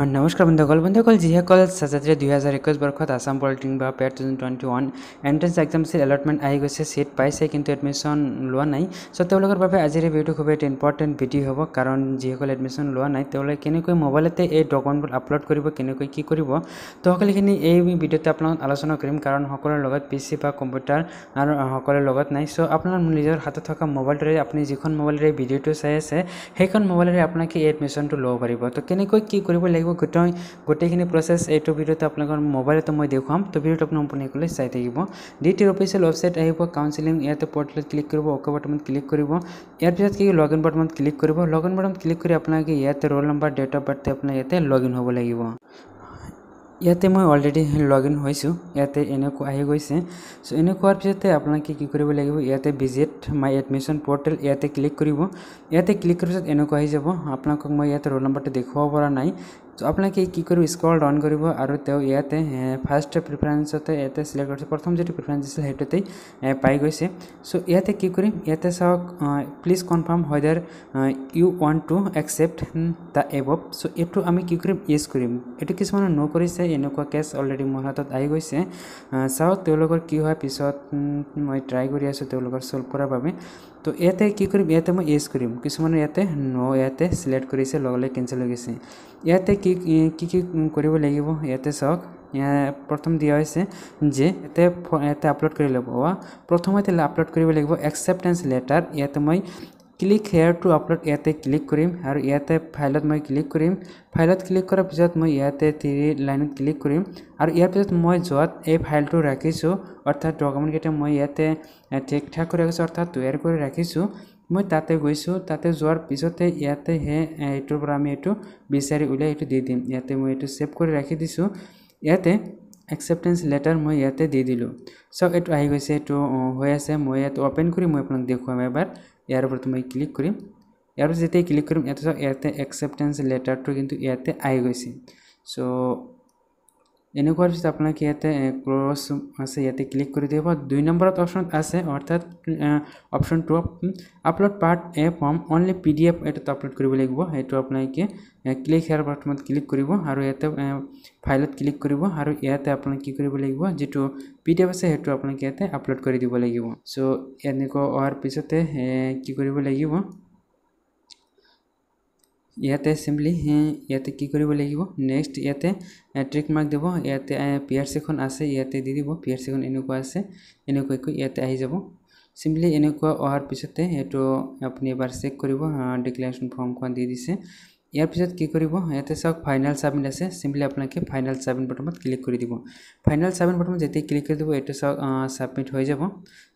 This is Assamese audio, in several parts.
অঁ নমস্কাৰ বন্ধুসকল বন্ধুসকল যিসকল ছাত্ৰীয়ে দুহেজাৰ একৈছ বৰ্ষত আছাম পলিটিং বা PAT two twenty one entrance exam seat allotment আহি গৈছে ছিট পাইছে কিন্তু এডমিশ্যন লোৱা নাই চ' তেওঁলোকৰ বাবে আজিৰ এই ভিডিঅ'টো খুবেই ইম্পৰ্টেণ্ট ভিডিঅ' হ'ব কাৰণ যিসকল এডমিশ্যন লোৱা নাই তেওঁলোকে কেনেকৈ মোবাইলতে এই ডকুমেণ্টবোৰ আপলোড কৰিব কেনেকৈ কি কৰিব তো সকলোখিনি এই ভিডিঅ'তে আপোনালোক আলোচনা কৰিম কাৰণ সকলোৰে লগত পি চি বা কম্পিউটাৰ আৰু সকলোৰে লগত নাই চ' আপোনাৰ নিজৰ হাতত থকা মোবাইলটোৰে আপুনি যিখন মোবাইলেৰে ভিডিঅ'টো চাই আছে সেইখন মোবাইলেৰে আপোনাক এই এডমিশ্যনটো ল'ব পাৰিব তো কেনেকৈ কি কৰিব লাগিব লাগিব গোটেই গোটেইখিনি প্ৰচেছ এইটো ভিডিঅ'টো আপোনালোকৰ মোবাইলতে মই দেখুৱাম তো ভিডিঅ'টো আপুনি সম্পূৰ্ণকৈ চাই থাকিব ডি ডিটিৰ অফিচিয়েল ৱেবছাইট আহিব কাউন্সিলিং ইয়াতে পৰ্টেলত ক্লিক কৰিব অ'কে বাটনত ক্লিক কৰিব ইয়াৰ পিছত কি লগ ইন বাটনত ক্লিক কৰিব লগ ইন বাটনত ক্লিক কৰি আপোনালোকে ইয়াতে roll number date of birth আপোনাৰ ইয়াতে লগ ইন হ'ব লাগিব ইয়াতে মই অলৰেডি লগ ইন হৈছোঁ ইয়াতে এনেকুৱা আহি গৈছে চ' এনেকুৱাৰ পিছতে আপোনালোকে কি কৰিব লাগিব ইয়াতে ভিজিট মাই এডমিশ্যন পৰ্টেল ইয়াতে ক্লিক কৰিব ইয়াতে ক্লিক কৰাৰ পিছত এনেকুৱা আহি যাব আপোনালোকক মই ইয়াতে ৰোল নম্বৰটো দেখুৱাব পৰা নাই তো আপনাকে কি করবো স্কল রন করব আর ইয়াতে ফার্স্ট প্রিফারেন্সতে ইয়াতে সিলেক্ট করছে প্রথম যেটি প্রিফারেন্স দিছিল সেইটাতে পাই গৈছে সো ইয়াতে কি করি ইয়াতে চাওক please confirm whether you want to accept the above so এইটো আমি কি করি ইউজ করিম এটি কিছু নো করেছে এনেকুৱা কেস অলৰেডি মোৰ হাতত আহি গৈছে চাওক তেওঁলোকৰ কি হয় পিছত মই ট্ৰাই কৰে আছো তেওঁলোকৰ সল্ভ কৰাৰ বাবে তো ইয়াতে কি কৰিম ইয়াতে মই ইউজ কৰিম কিছুমানে ইয়াতে ন' ইয়াতে চিলেক্ট কৰিছে লগালে কেঞ্চেল হৈ গৈছে ইয়াতে কি কি কি কৰিব লাগিব ইয়াতে চাওক প্ৰথম দিয়া হৈছে যে ইয়াতে ইয়াতে আপলোড কৰি ল'ব প্ৰথমতে আপলোড কৰিব লাগিব একচেপ্টেঞ্চ লেটাৰ ইয়াতে মই ক্লিক হেয়াৰ টু আপলোড ইয়াতে ক্লিক কৰিম আৰু ইয়াতে ফাইলত মই ক্লিক কৰিম ফাইলত ক্লিক কৰাৰ পিছত মই ইয়াতে থ্ৰী লাইনত ক্লিক কৰিম আৰু ইয়াৰ পিছত মই য'ত এই ফাইলটো ৰাখিছোঁ অৰ্থাৎ ডকুমেণ্টকেইটা মই ইয়াতে ঠিক ঠাক কৰি ৰাখিছোঁ অৰ্থাৎ তৈয়াৰ কৰি ৰাখিছোঁ মই তাতে গৈছোঁ তাতে যোৱাৰ পিছতে ইয়াতে সেই এইটোৰ পৰা আমি এইটো বিচাৰি উলিয়াই এইটো দি দিম ইয়াতে মই এইটো ছেভ কৰি ৰাখি দিছোঁ ইয়াতে একচেপ্টেঞ্চ লেটাৰ মই ইয়াতে দি দিলোঁ চ' এইটো আহি গৈছে এইটো হৈ আছে মই ইয়াত অ'পেন কৰি মই আপোনাক দেখুৱাম এবাৰ ইয়াৰ ওপৰত মই ক্লিক কৰিম ইয়াৰ ওপৰত যেতিয়াই ক্লিক কৰিম ইয়াতে চাওক ইয়াতে একচেপ্টেঞ্চ লেটাৰটো কিন্তু ইয়াতে আহি গৈছে চ' এনেকুৱাৰ পিছত আপোনালোকে ইয়াতে ক্ল'জ আছে ইয়াতে ক্লিক কৰি দিব দুই নম্বৰত অপশ্যন আছে অৰ্থাৎ option to upload part A form only P D F এইটোত আপলোড কৰিব লাগিব সেইটো আপোনালোকে ক্লিক হেয়াৰ বাটনত ক্লিক কৰিব আৰু ইয়াতে ফাইলত ক্লিক কৰিব আৰু ইয়াতে আপোনালোকে কি কৰিব লাগিব যিটো পি ডি এফ আছে সেইটো আপোনালোকে ইয়াতে আপলোড কৰি দিব লাগিব চ' এনেকুৱা হোৱাৰ পিছতে কি কৰিব লাগিব ইয়াতে চিম্পলি ইয়াতে কি কৰিব লাগিব নেক্সট ইয়াতে ট্ৰিক মাৰ্ক দিব ইয়াতে পি আৰ চিখন আছে ইয়াতে দি দিব পি আৰ চিখন এনেকুৱা আছে এনেকুৱাকৈ ইয়াতে আহি যাব চিম্পলি এনেকুৱা অহাৰ পিছতে সেইটো আপুনি এবাৰ চেক কৰিব ডিক্লেৰেশ্যন ফৰ্মখন দি দিছে ইয়াৰ পিছত কি কৰিব ইয়াতে চাওক ফাইনেল চাবমিট আছে চিম্পলি আপোনালোকে ফাইনেল চাবমিট বটমত ক্লিক কৰি দিব ফাইনেল চাবমিট বটনত যেতিয়া ক্লিক কৰি দিব এইটো চাওক ছাবমিট হৈ যাব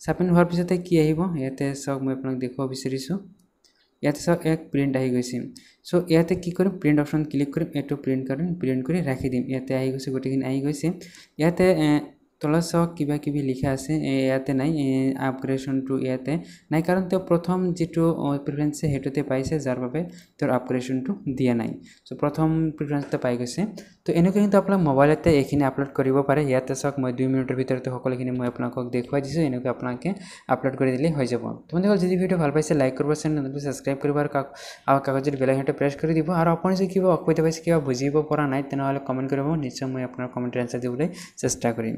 ছাবমিট হোৱাৰ পিছতে কি আহিব ইয়াতে চাওক মই আপোনাক দেখুৱাব বিচাৰিছোঁ ইয়াতে চাওক এক প্ৰিণ্ট আহি গৈছে চ' ইয়াতে কি কৰিম প্ৰিণ্ট অপশ্যন ক্লিক কৰিম এই প্ৰিণ্ট কৰে প্ৰিণ্ট কৰি ৰাখি দিম ইয়াতে আহি গৈছে গোটেইখিনি আহি গৈছে ইয়াতে তলত চাওক কিবা কিবি লিখা আছে ইয়াতে নাই আপগ্ৰেশ্যনটো ইয়াতে নাই কাৰণ তেওঁ প্ৰথম যিটো প্ৰিফাৰেঞ্চ আছে সেইটোতে পাইছে যাৰ বাবে তেওঁৰ আপগ্ৰেশ্যনটো দিয়া নাই চ' প্ৰথম প্ৰিফাৰেঞ্চটো পাই গৈছে তো এনেকৈ কিন্তু আপোনাক মোবাইলতে এইখিনি আপলোড কৰিব পাৰে ইয়াতে চাওক মই দুই মিনিটৰ ভিতৰতে সকলোখিনি মই আপোনালোকক দেখুৱাই দিছোঁ এনেকৈ আপোনালোকে আপলোড কৰি দিলেই হৈ যাব তোমালোকে যদি ভিডিঅ' ভাল পাইছে লাইক কৰিব চেনেল নতুন ছাবস্ক্ৰাইব কৰিব আৰু কাক কাগজত বেলেগ প্ৰেছ কৰি দিব আৰু আপুনি যদি কিবা অসুবিধা পাইছে কিবা বুজিব পৰা নাই তেনেহ'লে কমেণ্ট কৰিব নিশ্চয় মই আপোনাৰ কমেণ্টৰ এনচাৰ দিবলৈ চেষ্টা কৰিম